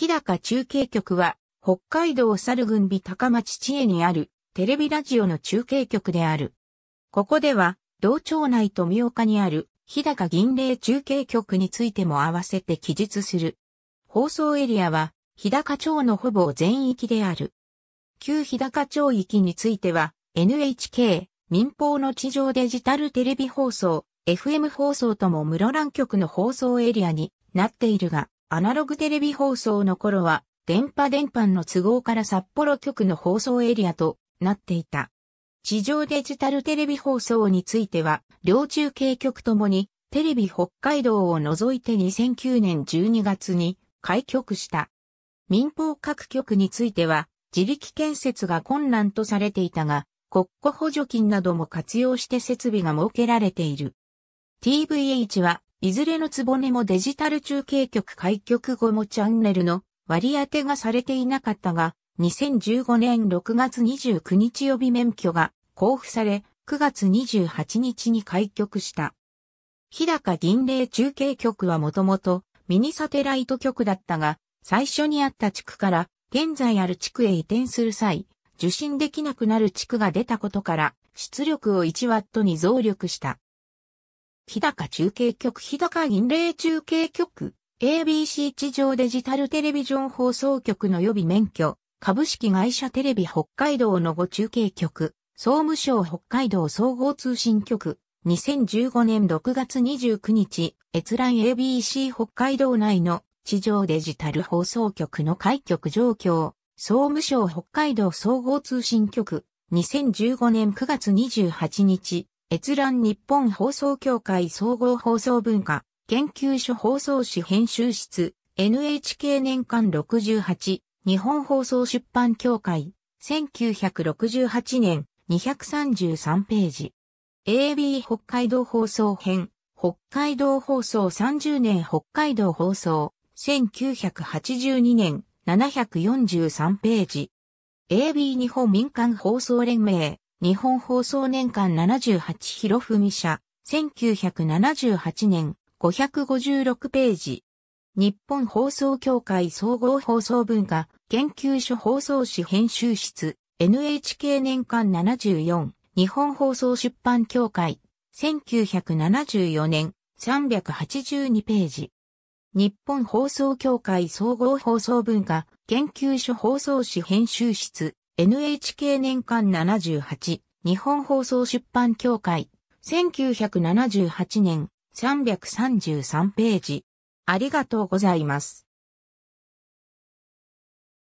日高中継局は、北海道猿群美高町知恵にあるテレビラジオの中継局である。ここでは、道庁内富岡にある日高銀霊中継局についても合わせて記述する。放送エリアは、日高町のほぼ全域である。旧日高町域については、NHK、民放の地上デジタルテレビ放送、FM 放送とも室蘭局の放送エリアになっているが、アナログテレビ放送の頃は、電波電波の都合から札幌局の放送エリアとなっていた。地上デジタルテレビ放送については、両中継局ともに、テレビ北海道を除いて2009年12月に開局した。民放各局については、自力建設が困難とされていたが、国庫補助金なども活用して設備が設けられている。TVH はいずれのつぼねもデジタル中継局開局後もチャンネルの割り当てがされていなかったが、2015年6月29日予備免許が交付され、9月28日に開局した。日高銀霊中継局はもともとミニサテライト局だったが、最初にあった地区から現在ある地区へ移転する際、受信できなくなる地区が出たことから、出力を1トに増力した。日高中継局日高銀霊中継局 ABC 地上デジタルテレビジョン放送局の予備免許株式会社テレビ北海道のご中継局総務省北海道総合通信局2015年6月29日閲覧 ABC 北海道内の地上デジタル放送局の開局状況総務省北海道総合通信局2015年9月28日閲覧日本放送協会総合放送文化研究所放送誌編集室 NHK 年間68日本放送出版協会1968年233ページ AB 北海道放送編北海道放送30年北海道放送1982年743ページ AB 日本民間放送連盟日本放送年間78広文社、1978年556ページ。日本放送協会総合放送文化研究所放送誌編集室 NHK 年間74日本放送出版協会1974年382ページ日本放送協会総合放送文化研究所放送誌編集室 NHK 年間78、日本放送出版協会、1978年333ページ。ありがとうございます。